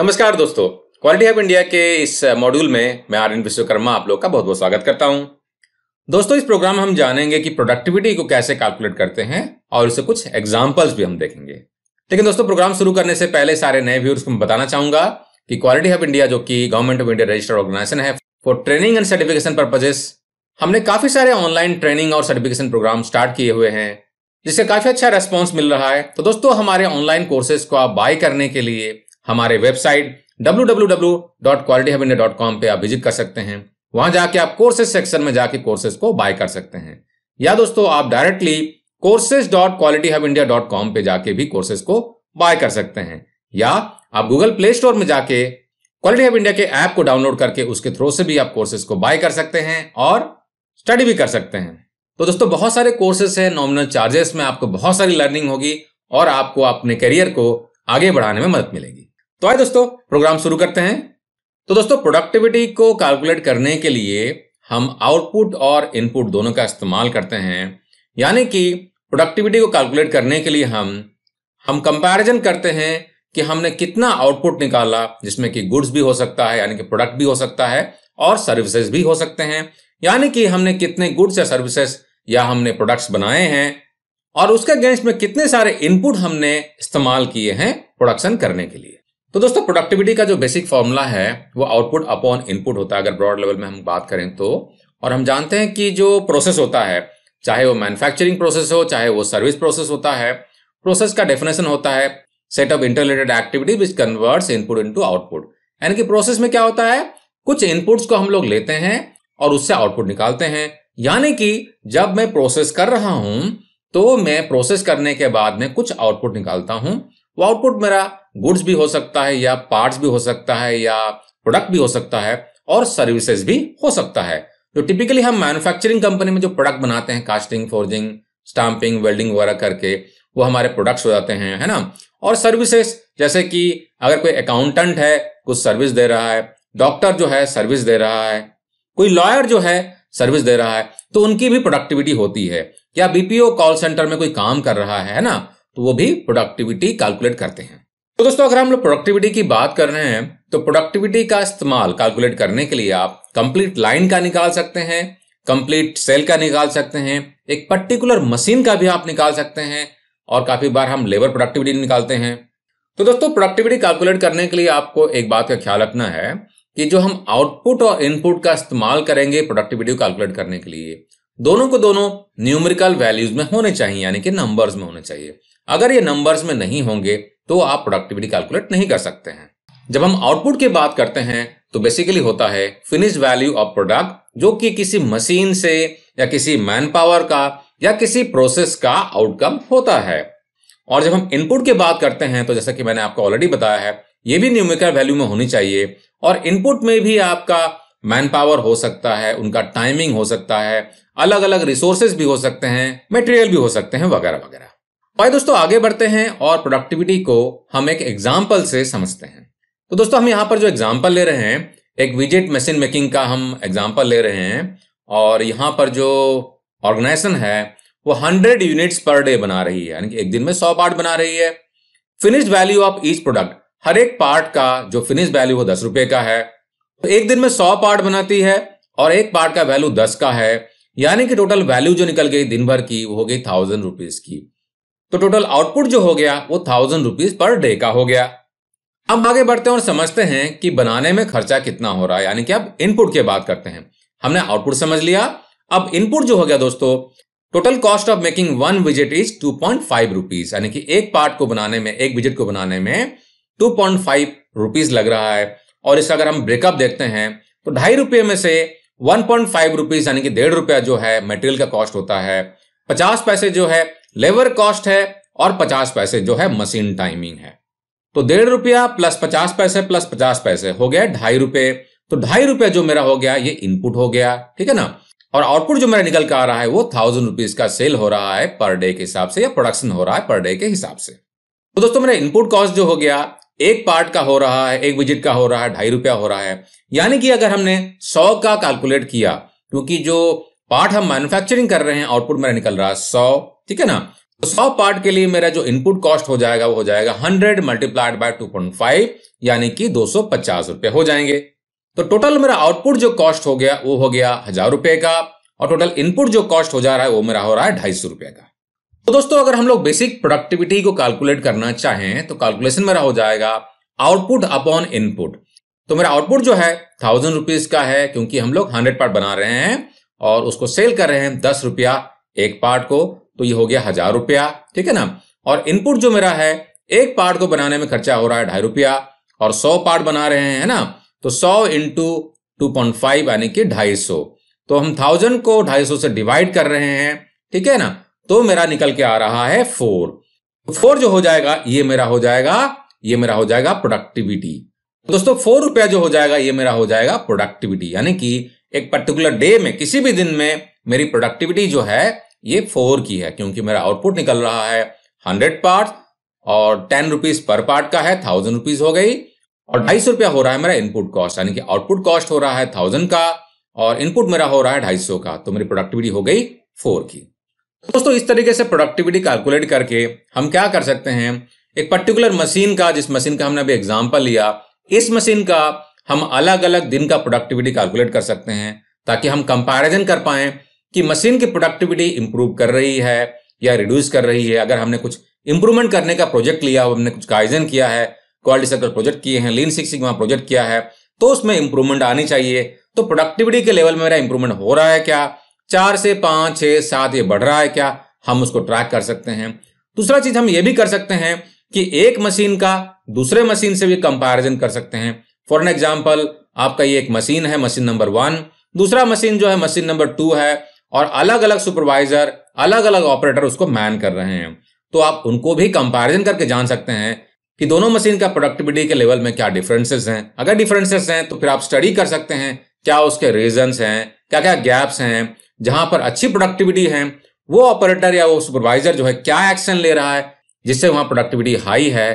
नमस्कार दोस्तों quality of India के इस मॉड्यूल में मैं आर्यन विश्वकर्मा आप लोग का बहुत बहुत स्वागत करता हूं दोस्तों इस प्रोग्राम में हम जानेंगे कि प्रोडक्टिविटी को कैसे कैलकुलेट करते हैं और उसे कुछ एग्जाम्पल्स भी हम देखेंगे लेकिन दोस्तों प्रोग्राम शुरू करने से पहले सारे नए व्यूअर्स को मैं बताना चाहूंगा कि क्वालिटी ऑफ इंडिया जो कि government of India registered organisation है for training and certification purposes हमने काफी सारे ऑनलाइन ट्रेनिंग और सर्टिफिकेशन प्रोग्राम स्टार्ट किए हुए हैं जिससे काफी अच्छा रेस्पॉन्स मिल रहा है तो दोस्तों हमारे ऑनलाइन कोर्सेज को आप बाय करने के लिए हमारे वेबसाइट www.qualityhub.com पे आप विजिट कर सकते हैं वहां जाके आप कोर्सेज सेक्शन में जाके कोर्सेज को बाय कर सकते हैं या दोस्तों आप directly courses dot Quality Hub India dot com पे जाके भी कोर्सेज को बाय कर सकते हैं या आप गूगल प्ले स्टोर में जाके क्वालिटी हब इंडिया के ऐप को डाउनलोड करके उसके थ्रू से भी आप कोर्सेज को बाय कर सकते हैं और स्टडी भी कर सकते हैं तो दोस्तों बहुत सारे कोर्सेज हैं नॉमिनल चार्जेस में आपको बहुत सारी लर्निंग होगी और आपको अपने करियर को आगे बढ़ाने में मदद मिलेगी तो आए दोस्तों प्रोग्राम शुरू करते हैं तो दोस्तों प्रोडक्टिविटी को कैलकुलेट करने के लिए हम आउटपुट और इनपुट दोनों का इस्तेमाल करते हैं यानी कि प्रोडक्टिविटी को कैलकुलेट करने के लिए हम हम कंपैरिजन करते हैं कि हमने कितना आउटपुट निकाला जिसमें कि गुड्स भी हो सकता है यानी कि प्रोडक्ट भी हो सकता है और सर्विसेज भी हो सकते हैं यानी कि हमने कितने गुड्स या सर्विसेज या हमने प्रोडक्ट्स बनाए हैं और उसके अगेंस्ट में कितने सारे इनपुट हमने इस्तेमाल किए हैं प्रोडक्शन करने के लिए तो दोस्तों प्रोडक्टिविटी का जो बेसिक फॉर्मूला है वो आउटपुट अपॉन इनपुट होता है अगर ब्रॉड लेवल में हम बात करें तो और हम जानते हैं कि जो प्रोसेस होता है चाहे वो मैन्युफैक्चरिंग प्रोसेस हो चाहे वो सर्विस प्रोसेस होता है प्रोसेस का डेफिनेशन होता है set of interrelated activity which converts input into output यानी कि प्रोसेस में क्या होता है कुछ इनपुट्स को हम लोग लेते हैं और उससे आउटपुट निकालते हैं यानी कि जब मैं प्रोसेस कर रहा हूं तो मैं प्रोसेस करने के बाद में कुछ आउटपुट निकालता हूं वो आउटपुट मेरा गुड्स भी हो सकता है या पार्ट्स भी हो सकता है या प्रोडक्ट भी हो सकता है और सर्विसेज भी हो सकता है तो टिपिकली हम मैन्युफैक्चरिंग कंपनी में जो प्रोडक्ट बनाते हैं कास्टिंग फोर्जिंग स्टाम्पिंग वेल्डिंग वगैरह करके वो हमारे प्रोडक्ट्स हो जाते हैं है ना और सर्विसेज जैसे कि अगर कोई अकाउंटेंट है कुछ सर्विस दे रहा है डॉक्टर जो है सर्विस दे रहा है कोई लॉयर जो है सर्विस दे रहा है तो उनकी भी प्रोडक्टिविटी होती है या बीपीओ कॉल सेंटर में कोई काम कर रहा है ना तो वो भी प्रोडक्टिविटी कैलकुलेट करते हैं तो दोस्तों अगर हम लोग प्रोडक्टिविटी की बात कर रहे हैं तो प्रोडक्टिविटी का इस्तेमाल कैलकुलेट करने के लिए आप कंप्लीट लाइन का निकाल सकते हैं कंप्लीट सेल का निकाल सकते हैं एक पर्टिकुलर मशीन का भी आप निकाल सकते हैं और काफी बार हम लेबर प्रोडक्टिविटी निकालते हैं तो दोस्तों प्रोडक्टिविटी कैलकुलेट करने के लिए आपको एक बात का ख्याल रखना है कि जो हम आउटपुट और इनपुट का इस्तेमाल करेंगे प्रोडक्टिविटी को कैलकुलेट करने के लिए दोनों को दोनों न्यूमेरिकल वैल्यूज में होने चाहिए यानी कि नंबर्स में होने चाहिए अगर ये नंबर्स में नहीं होंगे तो आप प्रोडक्टिविटी कैलकुलेट नहीं कर सकते हैं जब हम आउटपुट की बात करते हैं तो बेसिकली होता है फिनिश वैल्यू ऑफ प्रोडक्ट जो कि किसी मशीन से या किसी मैन पावर का या किसी प्रोसेस का आउटकम होता है और जब हम इनपुट की बात करते हैं तो जैसा कि मैंने आपको ऑलरेडी बताया है ये भी न्यूमिकल वैल्यू में होनी चाहिए और इनपुट में भी आपका मैन पावर हो सकता है उनका टाइमिंग हो सकता है अलग अलग रिसोर्सेज भी हो सकते हैं मटेरियल भी हो सकते हैं वगैरह वगैरह भाई दोस्तों आगे बढ़ते हैं और प्रोडक्टिविटी को हम एक एग्जाम्पल से समझते हैं तो दोस्तों हम यहाँ पर जो एग्जाम्पल ले रहे हैं एक विजेट मशीन मेकिंग का हम एग्जाम्पल ले रहे हैं और यहाँ पर जो ऑर्गेनाइजेशन है वो हंड्रेड यूनिट्स पर डे बना रही है यानी कि एक दिन में सौ पार्ट बना रही है finished value of each product हर एक पार्ट का जो फिनिश वैल्यू वो दस रुपए का है तो एक दिन में सौ पार्ट बनाती है और एक पार्ट का वैल्यू दस का है यानी कि टोटल वैल्यू जो निकल गई दिन भर की वो हो गई थाउजेंड रुपीज की तो टोटल आउटपुट जो हो गया वो थाउजेंड रुपीज पर डे का हो गया अब आगे बढ़ते हैं और समझते हैं कि बनाने में खर्चा कितना हो रहा है यानी कि अब इनपुट की बात करते हैं हमने आउटपुट समझ लिया अब इनपुट जो हो गया दोस्तों total cost of making one visit is two point five rupees यानी कि एक पार्ट को बनाने में एक विजिट को बनाने में टू पॉइंट फाइव रुपीज लग रहा है और इसका अगर हम ब्रेकअप देखते हैं तो ढाई रुपये में से वन पॉइंट फाइव रुपीज यानी कि डेढ़ रुपया जो है मेटेरियल का कॉस्ट होता है पचास पैसे जो है लेबर कॉस्ट है और पचास पैसे जो है मशीन टाइमिंग है तो डेढ़ रुपया प्लस पचास पैसे प्लस पचास पैसे हो गया ढाई रुपए तो ढाई रुपए जो मेरा हो गया ये इनपुट हो गया ठीक है ना और आउटपुट जो मेरा निकल के आ रहा है वो थाउजेंड रुपीज का सेल हो रहा है पर डे के हिसाब से या प्रोडक्शन हो रहा है पर डे के हिसाब से तो दोस्तों मेरा इनपुट कॉस्ट जो हो गया एक पार्ट का हो रहा है एक विजिट का हो रहा है ढाई रुपया हो रहा है यानी कि अगर हमने सौ का कैलकुलेट किया क्योंकि जो पार्ट हम मैन्युफैक्चरिंग कर रहे हैं आउटपुट मेरा निकल रहा है सौ ठीक है ना तो सौ पार्ट के लिए मेरा जो इनपुट कॉस्ट हो जाएगा वो हो जाएगा hundred multiplied by two point five यानी कि दो सौ पचास रुपए हो जाएंगे तो टोटल मेरा आउटपुट जो कॉस्ट हो गया वो हो गया हजार रुपए का और टोटल इनपुट जो कॉस्ट हो जा रहा है वो मेरा हो रहा है ढाई सौ रुपए का तो दोस्तों अगर हम लोग बेसिक प्रोडक्टिविटी को कैलकुलेट करना चाहें तो कैलकुलेशन मेरा हो जाएगा आउटपुट अपॉन इनपुट तो मेरा आउटपुट जो है थाउजेंड रुपीज का है क्योंकि हम लोग हंड्रेड पार्ट बना रहे हैं और उसको सेल कर रहे हैं दस रुपया एक पार्ट को तो ये हो गया हजार रुपया ठीक है ना और इनपुट जो मेरा है एक पार्ट को बनाने में खर्चा हो रहा है ढाई रुपया और सौ पार्ट बना रहे हैं ना तो सौ इंटू टू पॉइंट फाइव यानी कि ढाई सौ तो हम थाउजेंड को ढाई सौ से डिवाइड कर रहे हैं ठीक है ना तो मेरा निकल के आ रहा है फोर तो फोर जो हो जाएगा ये मेरा हो जाएगा ये मेरा हो जाएगा प्रोडक्टिविटी तो दोस्तों फोर रुपया जो हो जाएगा ये मेरा हो जाएगा प्रोडक्टिविटी यानी कि एक पर्टिकुलर डे में किसी भी दिन में मेरी प्रोडक्टिविटी जो है ये फोर की है क्योंकि मेरा आउटपुट निकल रहा है हंड्रेड पार्ट और टेन रुपीज पर पार्ट का है थाउजेंड रुपीज हो गई और ढाई सौ रुपया हो रहा है मेरा इनपुट कॉस्ट यानी कि आउटपुट कॉस्ट हो रहा है थाउजेंड का और इनपुट मेरा हो रहा है ढाई सौ का तो मेरी प्रोडक्टिविटी हो गई फोर की दोस्तों इस तरीके से प्रोडक्टिविटी कैलकुलेट करके हम क्या कर सकते हैं एक पर्टिकुलर मशीन का जिस मशीन का हमने अभी एग्जाम्पल लिया इस मशीन का हम अलग अलग दिन का प्रोडक्टिविटी कैलकुलेट कर सकते हैं ताकि हम कंपैरिजन कर पाए कि मशीन की प्रोडक्टिविटी इंप्रूव कर रही है या रिड्यूस कर रही है अगर हमने कुछ इंप्रूवमेंट करने का प्रोजेक्ट लिया हमने कुछ गाइजन किया है क्वालिटी सेक्टर प्रोजेक्ट किए हैं लीन सिक्स सिग्मा प्रोजेक्ट किया है तो उसमें इंप्रूवमेंट आनी चाहिए तो प्रोडक्टिविटी के लेवल में मेरा इंप्रूवमेंट हो रहा है क्या चार से पांच छह सात ये बढ़ रहा है क्या हम उसको ट्रैक कर सकते हैं दूसरा चीज हम ये भी कर सकते हैं कि एक मशीन का दूसरे मशीन से भी कंपैरिजन कर सकते हैं फॉर एन एग्जाम्पल आपका ये एक मशीन है मशीन नंबर वन दूसरा मशीन जो है मशीन नंबर टू है और अलग अलग सुपरवाइजर अलग अलग ऑपरेटर उसको मैन कर रहे हैं तो आप उनको भी कंपैरिजन करके जान सकते हैं कि दोनों मशीन का प्रोडक्टिविटी के लेवल में क्या डिफरेंसेस हैं अगर डिफरेंसेस हैं तो फिर आप स्टडी कर सकते हैं क्या उसके रीजंस हैं क्या क्या गैप्स हैं जहां पर अच्छी प्रोडक्टिविटी है वो ऑपरेटर या वो सुपरवाइजर जो है क्या एक्शन ले रहा है जिससे वहां प्रोडक्टिविटी हाई है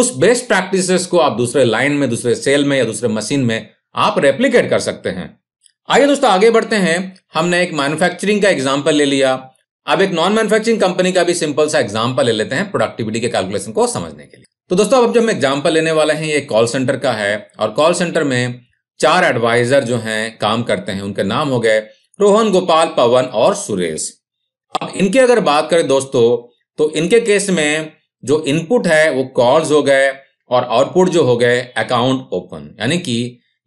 उस बेस्ट प्रैक्टिस को आप दूसरे लाइन में दूसरे सेल में या दूसरे मशीन में आप रेप्लीकेट कर सकते हैं आइए दोस्तों आगे बढ़ते हैं हमने एक मैन्युफैक्चरिंग का एग्जाम्पल ले लिया अब एक नॉन मैन्युफैक्चरिंग कंपनी का भी सिंपल सा एग्जाम्पल ले लेते हैं प्रोडक्टिविटी के कैलकुलेशन को समझने के लिए तो दोस्तों अब जो हम एग्जाम्पल लेने वाले हैं ये कॉल सेंटर का है और कॉल सेंटर में चार एडवाइजर जो हैं काम करते हैं उनके नाम हो गए रोहन गोपाल पवन और सुरेश अब इनकी अगर बात करें दोस्तों तो इनके केस में जो इनपुट है वो कॉल्स हो गए और आउटपुट जो हो गए अकाउंट ओपन यानी कि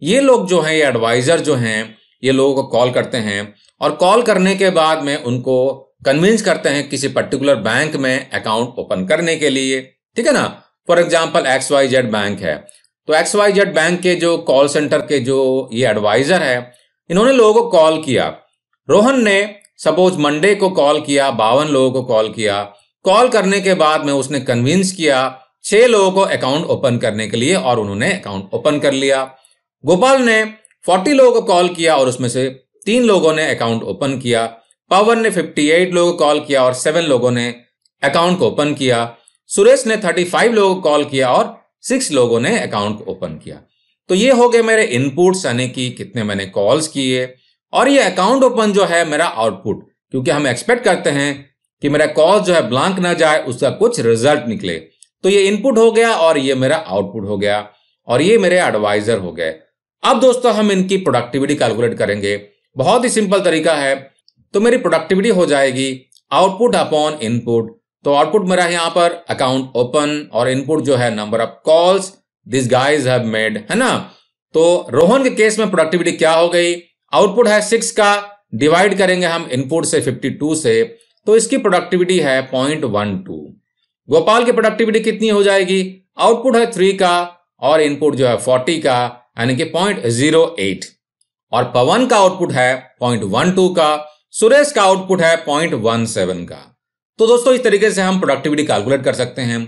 ये लोग जो हैं ये एडवाइजर जो हैं ये लोगों को कॉल करते हैं और कॉल करने के बाद में उनको कन्विंस करते हैं किसी पर्टिकुलर बैंक में अकाउंट ओपन करने के लिए ठीक है ना for example X Y Z bank है तो एक्स वाई जेड बैंक के जो कॉल सेंटर के जो ये एडवाइजर है इन्होंने लोगों को कॉल किया रोहन ने सपोज मंडे को कॉल किया बावन लोगों को कॉल किया कॉल करने के बाद में उसने कन्विंस किया छह लोगों को अकाउंट ओपन करने के लिए और उन्होंने अकाउंट ओपन कर लिया गोपाल ने फोर्टी लोगों को कॉल किया और उसमें से तीन लोगों ने अकाउंट ओपन किया पवन ने फिफ्टी एट लोगों को कॉल किया और सेवन लोगों ने अकाउंट को ओपन किया सुरेश ने थर्टी फाइव लोगों को कॉल किया और सिक्स लोगों ने अकाउंट को ओपन किया तो ये हो गए मेरे इनपुट्स यानी कि कितने मैंने कॉल्स किए और ये अकाउंट ओपन जो है मेरा आउटपुट क्योंकि हम एक्सपेक्ट करते हैं कि मेरा कॉज जो है ब्लांक ना जाए उसका कुछ रिजल्ट निकले तो ये इनपुट हो गया और ये मेरा आउटपुट हो गया और ये मेरे एडवाइजर हो गए अब दोस्तों हम इनकी प्रोडक्टिविटी कैलकुलेट करेंगे बहुत ही सिंपल तरीका है तो मेरी प्रोडक्टिविटी हो जाएगी आउटपुट अपॉन इनपुट तो आउटपुट मेरा यहां पर अकाउंट ओपन और इनपुट जो है number of calls this guys have made है ना तो रोहन के केस में प्रोडक्टिविटी क्या हो गई आउटपुट है सिक्स का डिवाइड करेंगे हम इनपुट से फिफ्टी टू से तो इसकी प्रोडक्टिविटी है पॉइंट वन टू गोपाल की प्रोडक्टिविटी कितनी हो जाएगी आउटपुट है थ्री का और इनपुट जो है फोर्टी का यानी कि पॉइंट जीरो एट और पवन का आउटपुट है पॉइंट वन टू का सुरेश का आउटपुट है पॉइंट वन सेवन का तो दोस्तों इस तरीके से हम प्रोडक्टिविटी कैलकुलेट कर सकते हैं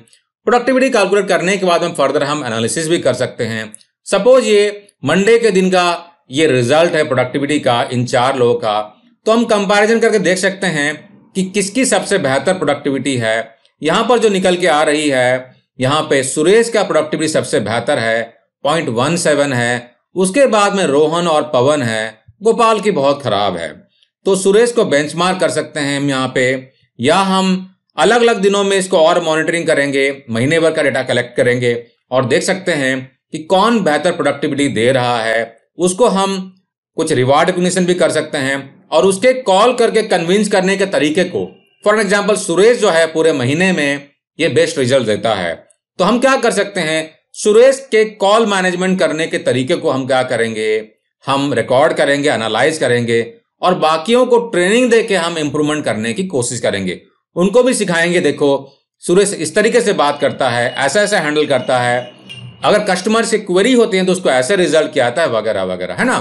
प्रोडक्टिविटी कैलकुलेट करने के बाद में फर्दर हम एनालिसिस भी कर सकते हैं सपोज ये मंडे के दिन का ये रिजल्ट है प्रोडक्टिविटी का इन चार लोगों का तो हम कंपैरिजन करके देख सकते हैं कि किसकी सबसे बेहतर प्रोडक्टिविटी है यहां पर जो निकल के आ रही है यहाँ पे सुरेश का प्रोडक्टिविटी सबसे बेहतर है पॉइंट वन सेवन है उसके बाद में रोहन और पवन है गोपाल की बहुत खराब है तो सुरेश को बेंचमार्क कर सकते हैं हम यहाँ पे या हम अलग अलग दिनों में इसको और मॉनिटरिंग करेंगे महीने भर का डेटा कलेक्ट करेंगे और देख सकते हैं कि कौन बेहतर प्रोडक्टिविटी दे रहा है उसको हम कुछ रिवार्ड रिकोगशन भी कर सकते हैं और उसके कॉल करके कन्विंस करने के तरीके को फॉर एग्जाम्पल सुरेश जो है पूरे महीने में ये बेस्ट रिजल्ट देता है तो हम क्या कर सकते हैं सुरेश के कॉल मैनेजमेंट करने के तरीके को हम क्या करेंगे हम रिकॉर्ड करेंगे एनालाइज करेंगे और बाकियों को ट्रेनिंग दे के हम इंप्रूवमेंट करने की कोशिश करेंगे उनको भी सिखाएंगे देखो सुरेश इस तरीके से बात करता है ऐसा ऐसा हैंडल करता है अगर कस्टमर से क्वेरी होती है तो उसको ऐसे रिजल्ट क्या आता है वगैरह वगैरह है ना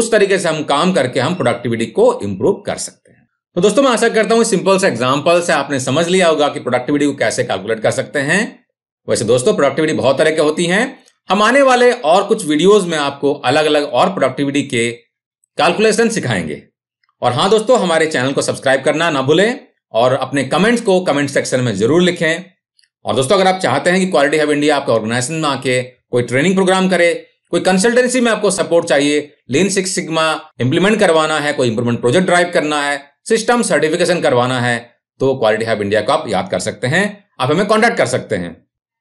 उस तरीके से हम काम करके हम प्रोडक्टिविटी को इंप्रूव कर सकते हैं तो दोस्तों मैं आशा करता हूं सिंपल से एग्जाम्पल से आपने समझ लिया होगा कि प्रोडक्टिविटी को कैसे कैलकुलेट कर सकते हैं वैसे दोस्तों प्रोडक्टिविटी बहुत तरह के होती है हम आने वाले और कुछ वीडियोज में आपको अलग अलग और प्रोडक्टिविटी के कैलकुलेशन सिखाएंगे और हाँ दोस्तों हमारे चैनल को सब्सक्राइब करना ना भूलें और अपने कमेंट्स को कमेंट सेक्शन में जरूर लिखें और दोस्तों अगर आप चाहते हैं कि क्वालिटी हब इंडिया आपके ऑर्गेनाइजेशन में आके कोई ट्रेनिंग प्रोग्राम करे कोई कंसल्टेंसी में आपको सपोर्ट चाहिए लीन सिक्स सिग्मा इंप्लीमेंट करवाना है कोई इंप्रूवमेंट प्रोजेक्ट ड्राइव करना है सिस्टम सर्टिफिकेशन करवाना है तो क्वालिटी हब इंडिया को आप याद कर सकते हैं आप हमें कॉन्टेक्ट कर सकते हैं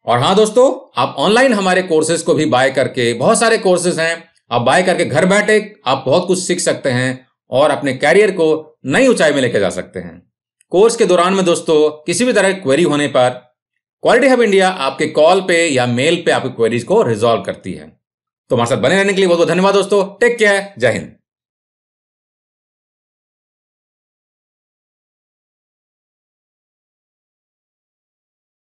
और हाँ दोस्तों आप ऑनलाइन हमारे कोर्सेज को भी बाय करके बहुत सारे कोर्सेज हैं आप बाय करके घर बैठे आप बहुत कुछ सीख सकते हैं और अपने कैरियर को नई ऊंचाई में लेके जा सकते हैं कोर्स के दौरान में दोस्तों किसी भी तरह की क्वेरी होने पर क्वालिटी हब इंडिया आपके कॉल पे या मेल पे आपकी क्वेरीज को रिजॉल्व करती है तो हमारे साथ बने रहने के लिए बहुत बहुत धन्यवाद दोस्तों टेक केयर जय हिंद